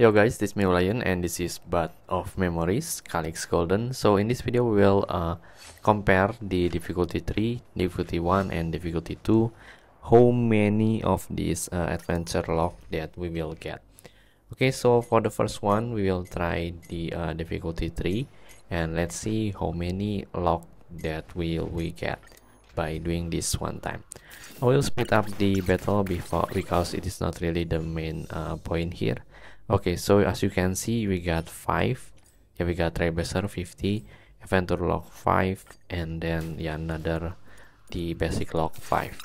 Yo guys, this is me Lion and this is Bat of Memories, Calix Golden. So in this video, we will uh, compare the difficulty 3, difficulty 1, and difficulty 2, how many of these uh, adventure log that we will get. Okay, so for the first one, we will try the uh, difficulty 3 and let's see how many log that will we get by doing this one time. I will speed up the battle before because it is not really the main uh, point here. Okay, so as you can see, we got 5. Yeah, we got Trailblazer 50, Adventure Log 5, and then yeah, another, the Basic Log 5.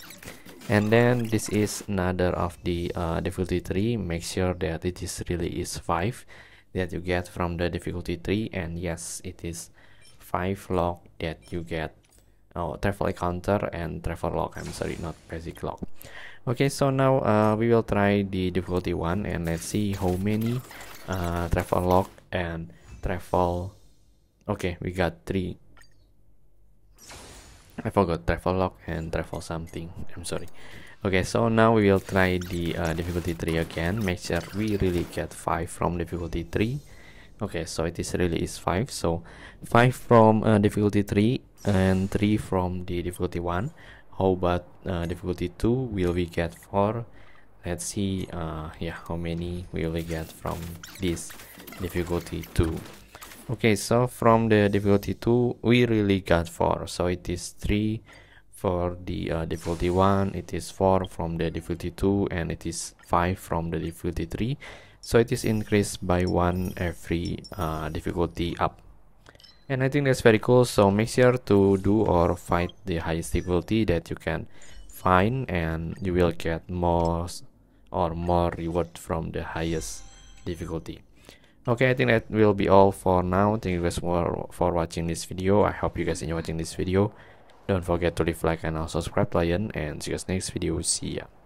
And then this is another of the uh, difficulty 3. Make sure that it is really is 5 that you get from the difficulty 3. And yes, it is 5 log that you get oh travel counter and travel log i'm sorry not basic log okay so now uh, we will try the difficulty one and let's see how many uh, travel log and travel okay we got three i forgot travel log and travel something i'm sorry okay so now we will try the uh, difficulty three again make sure we really get five from difficulty three okay so it is really is five so five from uh, difficulty three and 3 from the difficulty 1 how about uh, difficulty 2 will we get 4 let's see uh, yeah how many will we get from this difficulty 2 okay so from the difficulty 2 we really got 4 so it is 3 for the uh, difficulty 1 it is 4 from the difficulty 2 and it is 5 from the difficulty 3 so it is increased by 1 every uh, difficulty up and I think that's very cool. So make sure to do or find the highest difficulty that you can find and you will get more or more reward from the highest difficulty. Okay, I think that will be all for now. Thank you guys for, for watching this video. I hope you guys enjoy watching this video. Don't forget to leave like and also subscribe, Lion, and see you guys next video. See ya.